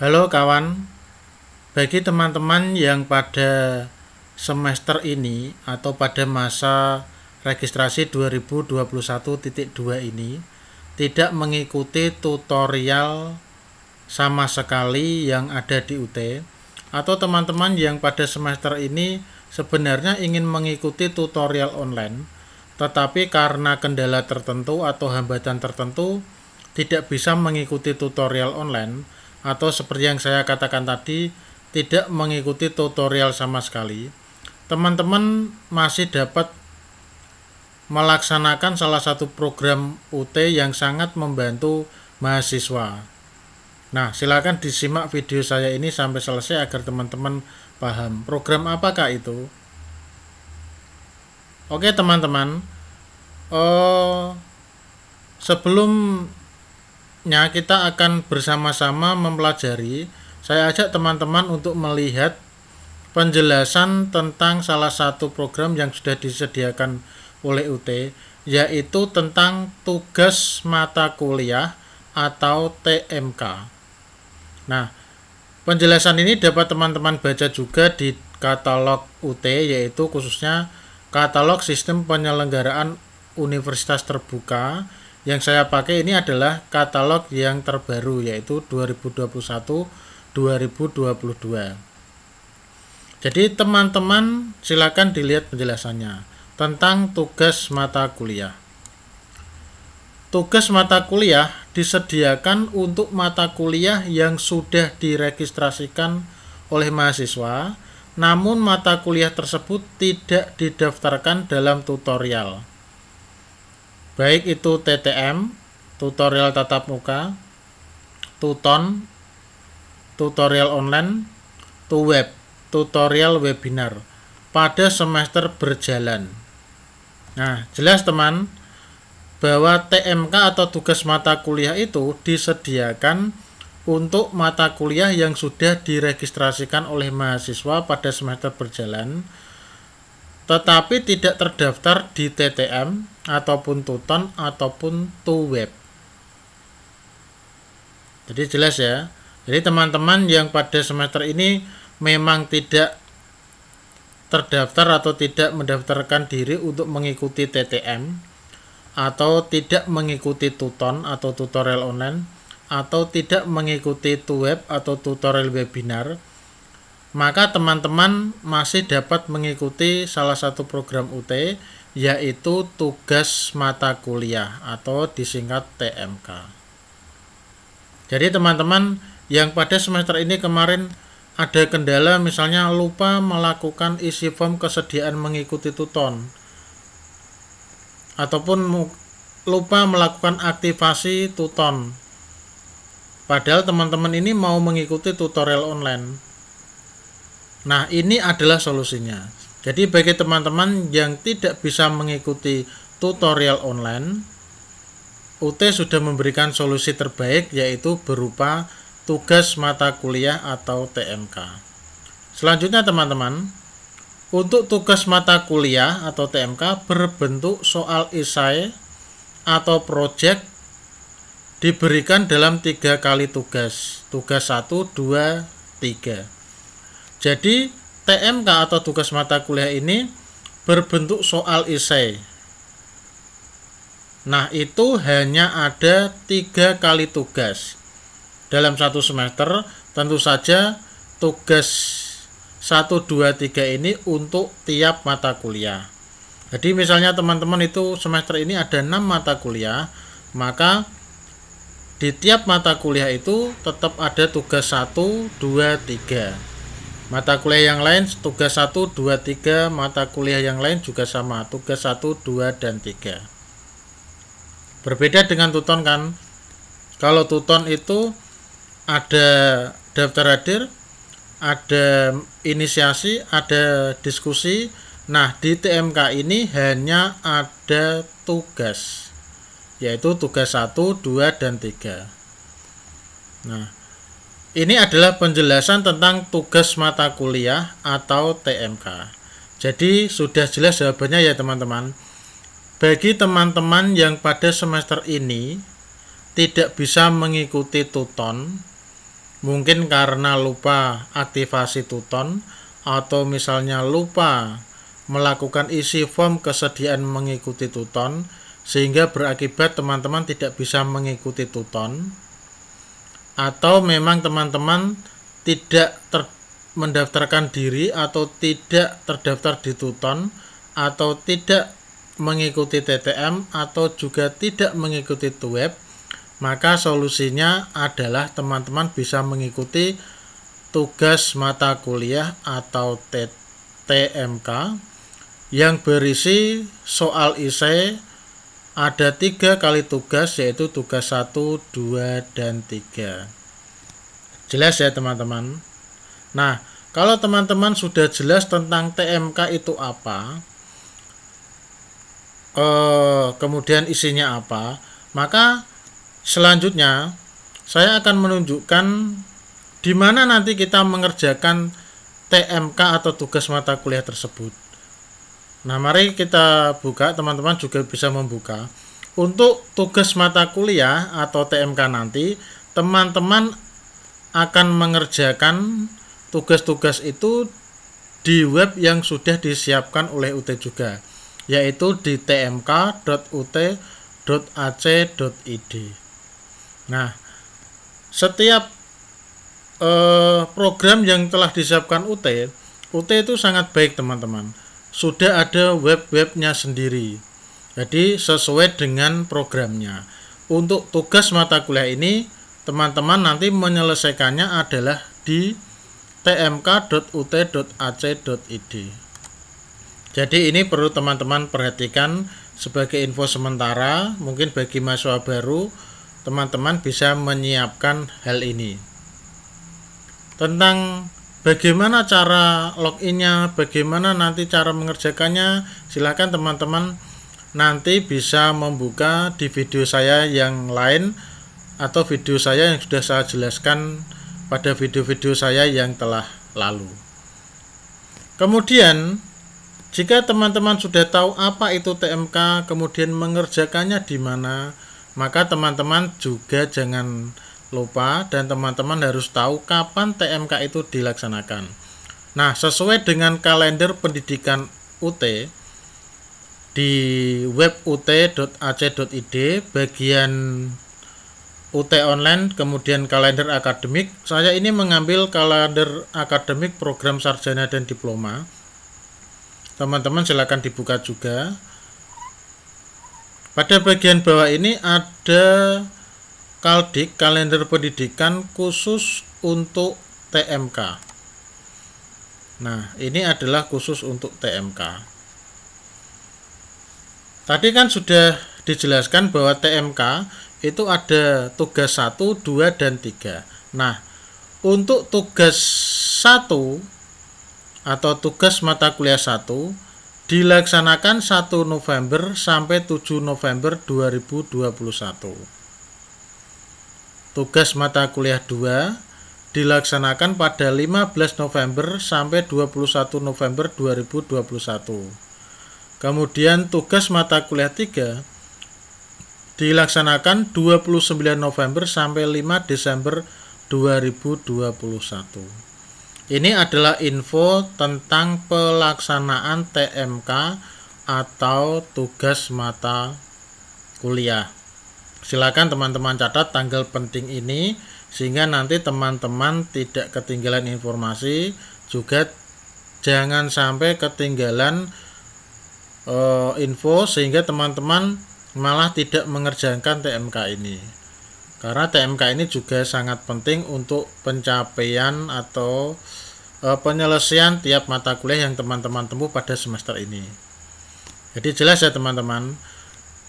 Halo kawan, bagi teman-teman yang pada semester ini atau pada masa registrasi 2021.2 ini tidak mengikuti tutorial sama sekali yang ada di UT atau teman-teman yang pada semester ini sebenarnya ingin mengikuti tutorial online tetapi karena kendala tertentu atau hambatan tertentu tidak bisa mengikuti tutorial online atau seperti yang saya katakan tadi tidak mengikuti tutorial sama sekali teman-teman masih dapat melaksanakan salah satu program UT yang sangat membantu mahasiswa nah silakan disimak video saya ini sampai selesai agar teman-teman paham program apakah itu oke teman-teman eh, sebelum selanjutnya kita akan bersama-sama mempelajari saya ajak teman-teman untuk melihat penjelasan tentang salah satu program yang sudah disediakan oleh UT yaitu tentang tugas mata kuliah atau TMK. Nah, penjelasan ini dapat teman-teman baca juga di katalog UT yaitu khususnya katalog sistem penyelenggaraan universitas terbuka yang saya pakai ini adalah katalog yang terbaru yaitu 2021-2022 jadi teman-teman silakan dilihat penjelasannya tentang tugas mata kuliah tugas mata kuliah disediakan untuk mata kuliah yang sudah diregistrasikan oleh mahasiswa namun mata kuliah tersebut tidak didaftarkan dalam tutorial baik itu TTM, tutorial tatap muka, tuton, tutorial online, web, tutorial webinar pada semester berjalan. Nah, jelas teman bahwa TMK atau tugas mata kuliah itu disediakan untuk mata kuliah yang sudah diregistrasikan oleh mahasiswa pada semester berjalan tetapi tidak terdaftar di TTM ataupun Tuton ataupun TuWeb. Jadi jelas ya. Jadi teman-teman yang pada semester ini memang tidak terdaftar atau tidak mendaftarkan diri untuk mengikuti TTM atau tidak mengikuti Tuton atau tutorial online atau tidak mengikuti TuWeb atau tutorial webinar maka teman-teman masih dapat mengikuti salah satu program UT yaitu tugas mata kuliah atau disingkat TMK. Jadi teman-teman yang pada semester ini kemarin ada kendala misalnya lupa melakukan isi form kesediaan mengikuti tuton ataupun lupa melakukan aktivasi tuton. Padahal teman-teman ini mau mengikuti tutorial online. Nah, ini adalah solusinya. Jadi bagi teman-teman yang tidak bisa mengikuti tutorial online, UT sudah memberikan solusi terbaik yaitu berupa tugas mata kuliah atau TMK. Selanjutnya teman-teman, untuk tugas mata kuliah atau TMK berbentuk soal esai atau project diberikan dalam tiga kali tugas. Tugas 1, 2, 3. Jadi TMK atau tugas mata kuliah ini berbentuk soal esai. Nah, itu hanya ada tiga kali tugas dalam satu semester. Tentu saja tugas 1, 2, 3 ini untuk tiap mata kuliah. Jadi misalnya teman-teman itu semester ini ada 6 mata kuliah, maka di tiap mata kuliah itu tetap ada tugas 1, 2, 3. Mata kuliah yang lain tugas 1, 2, 3, mata kuliah yang lain juga sama, tugas 1, 2, dan 3. Berbeda dengan Tuton kan, kalau Tuton itu ada daftar hadir, ada inisiasi, ada diskusi. Nah, di TMK ini hanya ada tugas, yaitu tugas 1, 2, dan 3. Nah, ini adalah penjelasan tentang tugas mata kuliah atau TMK. Jadi sudah jelas jawabannya ya teman-teman. Bagi teman-teman yang pada semester ini tidak bisa mengikuti tuton, mungkin karena lupa aktivasi tuton atau misalnya lupa melakukan isi form kesediaan mengikuti tuton sehingga berakibat teman-teman tidak bisa mengikuti tuton atau memang teman-teman tidak ter mendaftarkan diri atau tidak terdaftar di Tuton atau tidak mengikuti TTM atau juga tidak mengikuti TUEB maka solusinya adalah teman-teman bisa mengikuti tugas mata kuliah atau TTMK yang berisi soal isai ada tiga kali tugas yaitu tugas 1, 2, dan 3. Jelas ya teman-teman? Nah, kalau teman-teman sudah jelas tentang TMK itu apa, eh, kemudian isinya apa, maka selanjutnya saya akan menunjukkan di mana nanti kita mengerjakan TMK atau tugas mata kuliah tersebut. Nah, mari kita buka, teman-teman juga bisa membuka. Untuk tugas mata kuliah atau TMK nanti, teman-teman akan mengerjakan tugas-tugas itu di web yang sudah disiapkan oleh UT juga, yaitu di tmk.ut.ac.id. Nah, setiap eh, program yang telah disiapkan UT, UT itu sangat baik teman-teman sudah ada web-webnya sendiri. Jadi sesuai dengan programnya. Untuk tugas mata kuliah ini, teman-teman nanti menyelesaikannya adalah di tmk.ut.ac.id. Jadi ini perlu teman-teman perhatikan sebagai info sementara, mungkin bagi mahasiswa baru teman-teman bisa menyiapkan hal ini. Tentang Bagaimana cara loginnya, bagaimana nanti cara mengerjakannya, Silahkan teman-teman nanti bisa membuka di video saya yang lain atau video saya yang sudah saya jelaskan pada video-video saya yang telah lalu. Kemudian, jika teman-teman sudah tahu apa itu TMK, kemudian mengerjakannya di mana, maka teman-teman juga jangan lupa dan teman-teman harus tahu kapan TMK itu dilaksanakan. Nah, sesuai dengan kalender pendidikan UT di web ut.ac.id bagian UT online kemudian kalender akademik. Saya ini mengambil kalender akademik program sarjana dan diploma. Teman-teman silakan dibuka juga. Pada bagian bawah ini ada Kaldik kalender pendidikan khusus untuk TMK. Nah, ini adalah khusus untuk TMK. Tadi kan sudah dijelaskan bahwa TMK itu ada tugas 1, 2, dan 3. Nah, untuk tugas 1 atau tugas mata kuliah 1 dilaksanakan 1 November sampai 7 November 2021. Tugas mata kuliah 2 dilaksanakan pada 15 November sampai 21 November 2021. Kemudian tugas mata kuliah 3 dilaksanakan 29 November sampai 5 Desember 2021. Ini adalah info tentang pelaksanaan TMK atau tugas mata kuliah. Silakan teman-teman catat tanggal penting ini sehingga nanti teman-teman tidak ketinggalan informasi juga jangan sampai ketinggalan e, info sehingga teman-teman malah tidak mengerjakan TMK ini karena TMK ini juga sangat penting untuk pencapaian atau e, penyelesaian tiap mata kuliah yang teman-teman tempuh pada semester ini jadi jelas ya teman-teman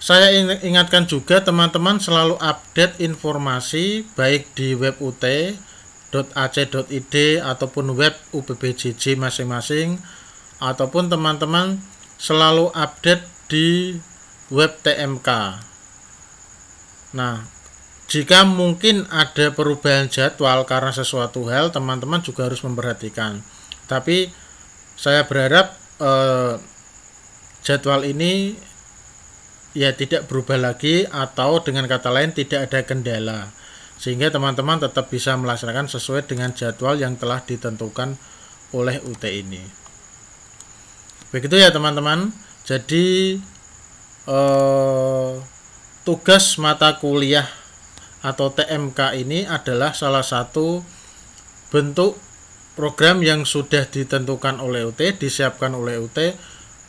saya ingatkan juga teman-teman selalu update informasi baik di web ut.ac.id ataupun web UPBJJ masing-masing ataupun teman-teman selalu update di web TMK. Nah, jika mungkin ada perubahan jadwal karena sesuatu hal, teman-teman juga harus memperhatikan. Tapi saya berharap eh, jadwal ini ya tidak berubah lagi atau dengan kata lain tidak ada kendala sehingga teman-teman tetap bisa melaksanakan sesuai dengan jadwal yang telah ditentukan oleh UT ini begitu ya teman-teman jadi eh, tugas mata kuliah atau TMK ini adalah salah satu bentuk program yang sudah ditentukan oleh UT disiapkan oleh UT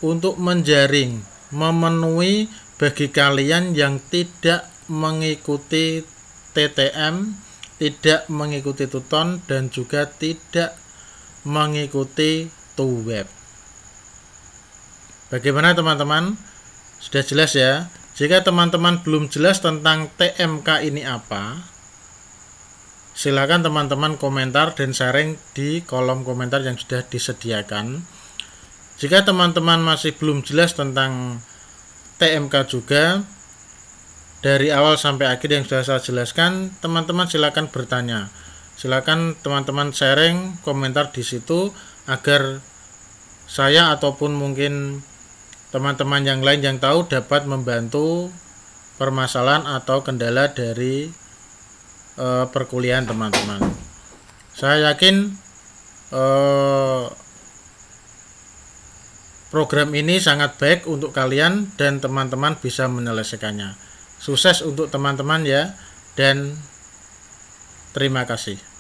untuk menjaring memenuhi bagi kalian yang tidak mengikuti TTM, tidak mengikuti Tuton dan juga tidak mengikuti TuWeb. Bagaimana teman-teman? Sudah jelas ya? Jika teman-teman belum jelas tentang TMK ini apa, silakan teman-teman komentar dan sharing di kolom komentar yang sudah disediakan. Jika teman-teman masih belum jelas tentang TMK juga dari awal sampai akhir yang sudah saya jelaskan teman-teman silakan bertanya silakan teman-teman sharing komentar di situ agar saya ataupun mungkin teman-teman yang lain yang tahu dapat membantu permasalahan atau kendala dari e, perkuliahan teman-teman saya yakin e, Program ini sangat baik untuk kalian dan teman-teman bisa menyelesaikannya. Sukses untuk teman-teman ya, dan terima kasih.